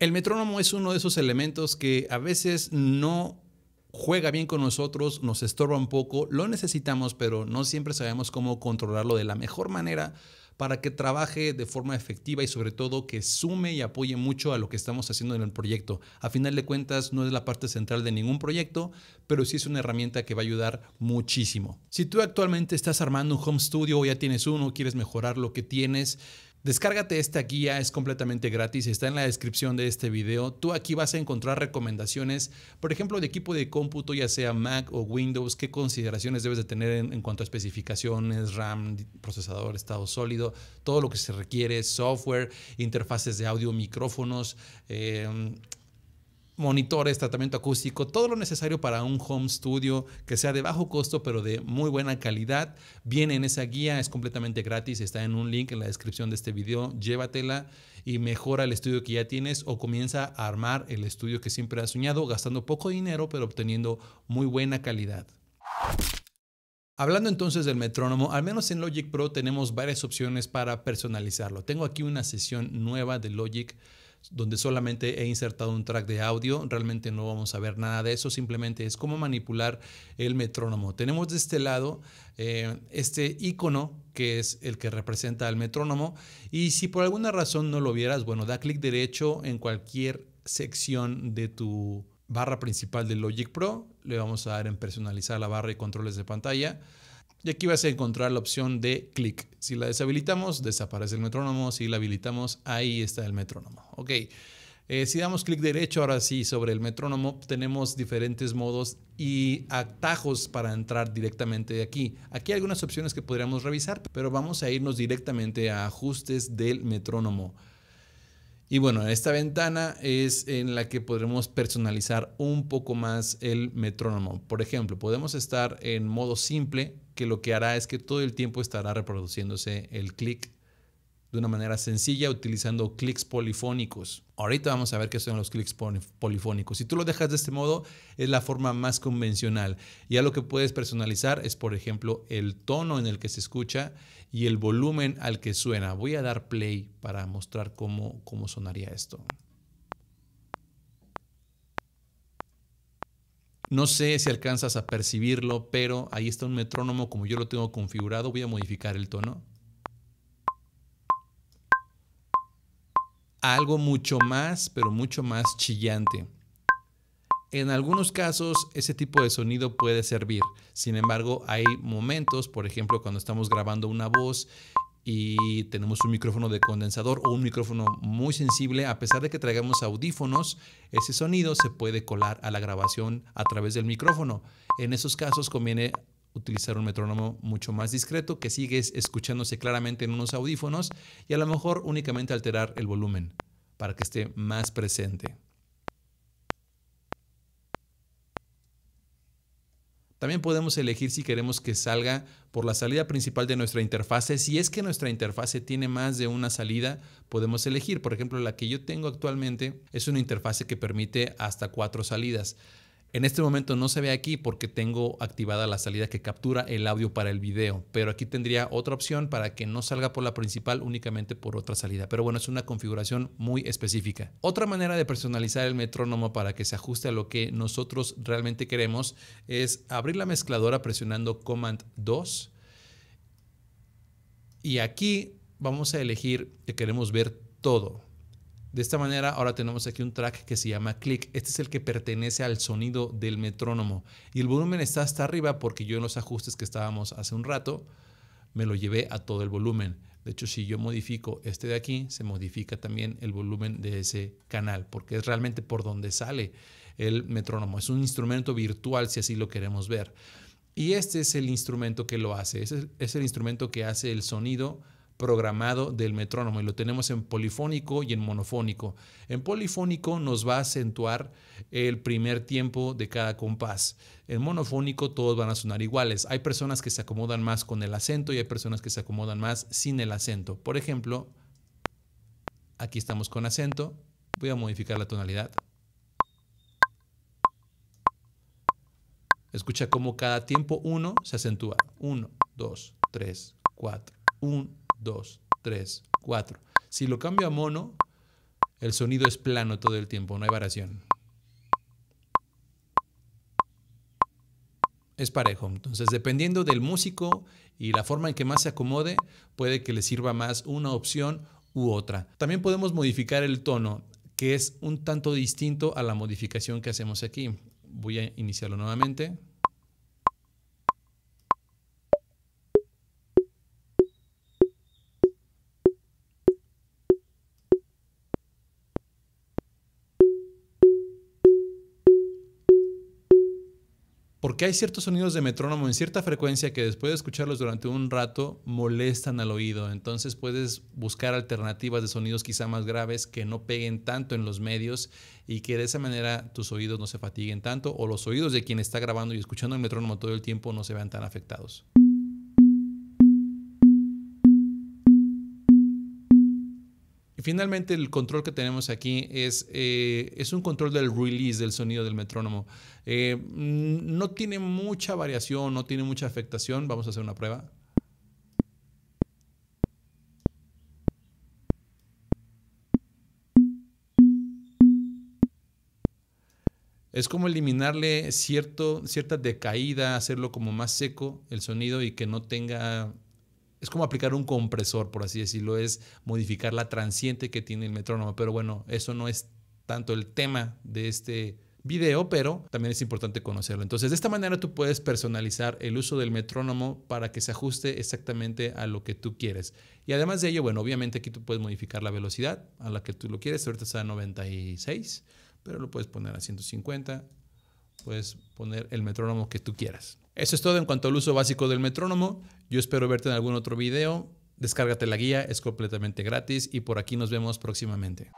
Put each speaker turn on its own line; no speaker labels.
El metrónomo es uno de esos elementos que a veces no juega bien con nosotros, nos estorba un poco, lo necesitamos, pero no siempre sabemos cómo controlarlo de la mejor manera para que trabaje de forma efectiva y sobre todo que sume y apoye mucho a lo que estamos haciendo en el proyecto. A final de cuentas no es la parte central de ningún proyecto, pero sí es una herramienta que va a ayudar muchísimo. Si tú actualmente estás armando un home studio o ya tienes uno, quieres mejorar lo que tienes, Descárgate esta guía, es completamente gratis, está en la descripción de este video. Tú aquí vas a encontrar recomendaciones, por ejemplo, de equipo de cómputo, ya sea Mac o Windows, qué consideraciones debes de tener en, cuanto a especificaciones, RAM, procesador, estado sólido, todo lo que se requiere, software, interfaces de audio, micrófonos. Eh, monitores, tratamiento acústico, todo lo necesario para un home studio que sea de bajo costo pero de muy buena calidad. Viene en esa guía, es completamente gratis, está en un link en la descripción de este video. Llévatela y mejora el estudio que ya tienes o comienza a armar el estudio que siempre has soñado, gastando poco dinero pero obteniendo muy buena calidad. Hablando entonces del metrónomo, al menos en Logic Pro tenemos varias opciones para personalizarlo. Tengo aquí una sesión nueva de Logic donde solamente he insertado un track de audio, realmente no vamos a ver nada de eso, simplemente es cómo manipular el metrónomo. Tenemos de este lado eh, este icono que es el que representa al metrónomo y si por alguna razón no lo vieras, bueno, da clic derecho en cualquier sección de tu barra principal de Logic Pro, le vamos a dar en personalizar la barra y controles de pantalla y aquí vas a encontrar la opción de clic. Si la deshabilitamos, desaparece el metrónomo. Si la habilitamos, ahí está el metrónomo. Ok. Eh, si damos clic derecho ahora sí sobre el metrónomo, tenemos diferentes modos y atajos para entrar directamente de aquí. Aquí hay algunas opciones que podríamos revisar, pero vamos a irnos directamente a ajustes del metrónomo. Y bueno, esta ventana es en la que podremos personalizar un poco más el metrónomo. Por ejemplo, podemos estar en modo simple, que lo que hará es que todo el tiempo estará reproduciéndose el clic de una manera sencilla utilizando clics polifónicos. Ahorita vamos a ver qué son los clics polifónicos. Si tú lo dejas de este modo, es la forma más convencional. Ya lo que puedes personalizar es, por ejemplo, el tono en el que se escucha y el volumen al que suena. Voy a dar play para mostrar cómo, cómo sonaría esto. No sé si alcanzas a percibirlo, pero ahí está un metrónomo como yo lo tengo configurado. Voy a modificar el tono. algo mucho más, pero mucho más chillante. En algunos casos ese tipo de sonido puede servir. Sin embargo, hay momentos, por ejemplo, cuando estamos grabando una voz y tenemos un micrófono de condensador o un micrófono muy sensible, a pesar de que traigamos audífonos, ese sonido se puede colar a la grabación a través del micrófono. En esos casos conviene utilizar un metrónomo mucho más discreto que sigue escuchándose claramente en unos audífonos y a lo mejor únicamente alterar el volumen para que esté más presente. También podemos elegir si queremos que salga por la salida principal de nuestra interfase. Si es que nuestra interfase tiene más de una salida, podemos elegir. Por ejemplo, la que yo tengo actualmente es una interfase que permite hasta cuatro salidas. En este momento no se ve aquí porque tengo activada la salida que captura el audio para el video, pero aquí tendría otra opción para que no salga por la principal únicamente por otra salida. Pero bueno, es una configuración muy específica. Otra manera de personalizar el metrónomo para que se ajuste a lo que nosotros realmente queremos es abrir la mezcladora presionando Command 2 y aquí vamos a elegir que queremos ver todo. De esta manera, ahora tenemos aquí un track que se llama click. Este es el que pertenece al sonido del metrónomo. Y el volumen está hasta arriba porque yo en los ajustes que estábamos hace un rato, me lo llevé a todo el volumen. De hecho, si yo modifico este de aquí, se modifica también el volumen de ese canal, porque es realmente por donde sale el metrónomo. Es un instrumento virtual, si así lo queremos ver. Y este es el instrumento que lo hace. es el instrumento que hace el sonido programado del metrónomo y lo tenemos en polifónico y en monofónico. En polifónico nos va a acentuar el primer tiempo de cada compás. En monofónico todos van a sonar iguales. Hay personas que se acomodan más con el acento y hay personas que se acomodan más sin el acento. Por ejemplo, aquí estamos con acento. Voy a modificar la tonalidad. Escucha cómo cada tiempo 1 se acentúa. 1, 2, 3, 4. 1, 2, tres, cuatro. Si lo cambio a mono, el sonido es plano todo el tiempo, no hay variación. Es parejo. Entonces, dependiendo del músico y la forma en que más se acomode, puede que le sirva más una opción u otra. También podemos modificar el tono, que es un tanto distinto a la modificación que hacemos aquí. Voy a iniciarlo nuevamente. porque hay ciertos sonidos de metrónomo en cierta frecuencia que después de escucharlos durante un rato molestan al oído. Entonces puedes buscar alternativas de sonidos quizá más graves que no peguen tanto en los medios y que de esa manera tus oídos no se fatiguen tanto o los oídos de quien está grabando y escuchando el metrónomo todo el tiempo no se vean tan afectados. finalmente el control que tenemos aquí es, eh, es un control del release del sonido del metrónomo. Eh, no tiene mucha variación, no tiene mucha afectación. Vamos a hacer una prueba. Es como eliminarle cierto, cierta decaída, hacerlo como más seco el sonido y que no tenga es como aplicar un compresor, por así decirlo, es modificar la transiente que tiene el metrónomo. Pero bueno, eso no es tanto el tema de este video, pero también es importante conocerlo. Entonces, de esta manera tú puedes personalizar el uso del metrónomo para que se ajuste exactamente a lo que tú quieres. Y además de ello, bueno, obviamente aquí tú puedes modificar la velocidad a la que tú lo quieres. Ahorita está a 96, pero lo puedes poner a 150. Puedes poner el metrónomo que tú quieras. Eso es todo en cuanto al uso básico del metrónomo. Yo espero verte en algún otro video. Descárgate la guía, es completamente gratis y por aquí nos vemos próximamente.